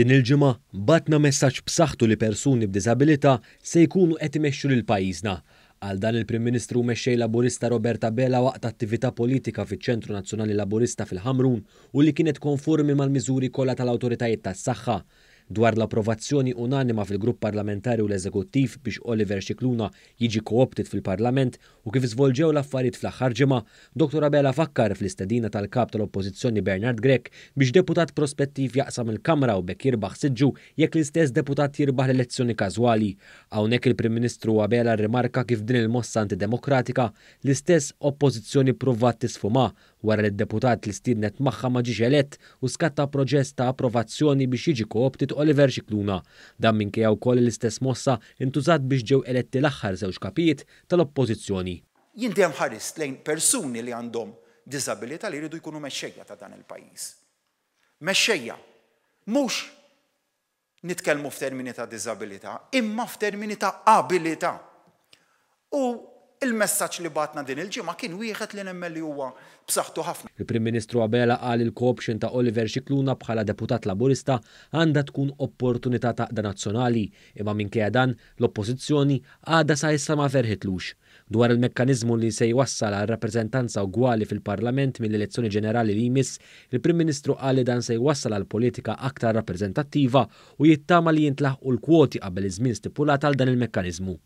Din il-ġimgħa batna messaġġ b'saħħtu li persuni b'diżabilità se jkunu qed imexxu lil pajjiżna. Għal dan il-Prim Ministru mexxej Laburista Roberta Bela waqt attività politika fiċ-Ċentru Nazzjonali Laburista fil-Ħamrun u li kienet konformi mal-miżuri kollha tal-awtoritajiet tas-saħħa dwar l-approvazzjoni unanima fil-grupp parlamentari u l-eżekuttiv biex Oliver Xikluna jiġi kooptit fil-parlament u kif zvolġew l-affarijiet fl-aħħar ġimgħa, Dr. Abela fakkar fl-istedina tal-kap tal-Oppożizzjoni Bernard Grek biex deputat prospettiv jaqsam il-Kamra u bekk jirbaħ siġġu jekk l-istess deputat jirbaħ l-elezzjoni każwali. Hawnhekk il-Prim Ministru Abela rrimarka kif din il-mossa antidemokratika l-istess oppożizzjoni provat tisfuma' wara li deputat li stidnet magħha ma elett u skatta proġest ta' approvazzjoni biex jiġi kooptit Oliver Xikluna. Dan minkejja wkoll l-istess mossa intużat biex ġew eletti l-aħħar żewġ kapijiet tal-oppożizzjoni. Jinti hemm lejn persuni li għandhom disabilita li jridu jkunu mexxejja ta' dan il-pajjiż. Mexxejja mhux nitkellmu f'termini ta' disabilita, imma f'termini ta' abilita' il-messaċ li batna din il-ġimma kien wieħed li nemmelli huwa b'saħħtu ħafna. Il-Prim Ministru Abela qal il kopxin ta' Oliver Xikluna bħala deputat laburista għandha tkun opportunità ta' nazzjonali, imma minkejja dan l-oppożizzjoni għadha sa issa ma verħitlux dwar il-mekkanizmu li se jwassal għal rappreżentanza ugwali fil-Parlament mill-elezzjoni ġenerali li jmiss, il-Prim Ministru qal dan se jwassal għal politika aktar rappreżentattiva u jittama li jintlaħqu l-kwoti qabel iż-żmien stipulat għal dan il-mekkanizmu.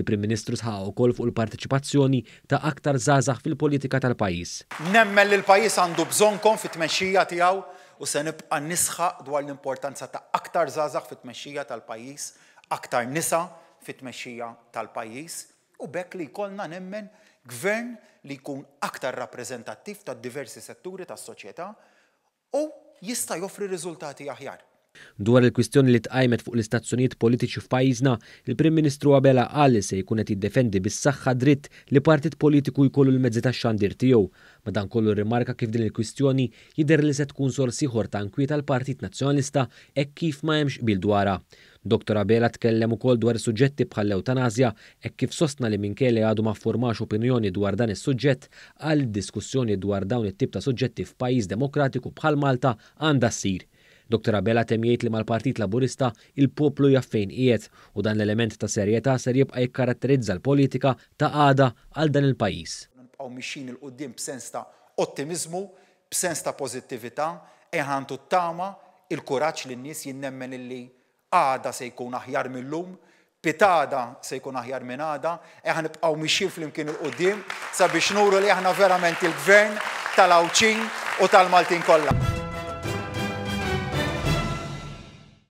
Il-Prim Ministru sħaq ukoll fuq il-partiċipazzjoni ta' aktar zazax fil-politika tal-pajjiż. Nemmen li l-pajjiż għandu kon fit-tmexxija tiegħu u se nibqa' nisħa dwar l-importanza ta' aktar żgħażagħ fit-tmexxija tal-pajjiż, aktar nisa fit-tmexxija tal-pajjiż U bekk li kolna nemmen gvern li jkun aktar rappresentattiv ta' diversi setturi ta' soċjetà u jista' joffri riżultati aħjar. Dwar il-kwistjoni li tqajmet fuq l-istazzjonijiet politiċi f'pajjiżna, il-Prim Ministru Abela qal se jkun qed jiddefendi bis-saħħa dritt li partit politiku jkollu l-mezzi tax-xandir tiegħu. Madan kollu rimarka kif din il-kwistjoni jidher li se tkun sors ieħor ta' inkwieta l-Partit Nazzjonalista e kif ma hemmx bil dwara. Dr. Abela tkellem ukoll dwar suġġetti bħal eutanazja e kif sostna li minkejli għadu ma formax opinjoni dwar dan is-suġġett għal diskussjoni dwar dawn it-tip ta' suġġetti f'pajjiż demokratiku bħal Malta għandha ssir. Dr. Abela temjiet li mal-Partit Laburista il-poplu jaffejn qiegħed u dan l-element ta' serjetà ser jibqa' jikkaratterizza l-politika ta' għada għal dan il-pajjiż. Nibqgħu mixin il qudiem b'sens ta' ottimizmu, b'sens ta' pożittività, eħantu t-tama, il-kuraġġ li n-nies jinnemmen illi għada se jkun aħjar mill-lum, pitada se jkun aħjar minn għada, eħan nibqaw mixin flimkien il-qoddim sabiex nuru li aħna verament il-gvern tal-awċin u tal-Maltin kollha.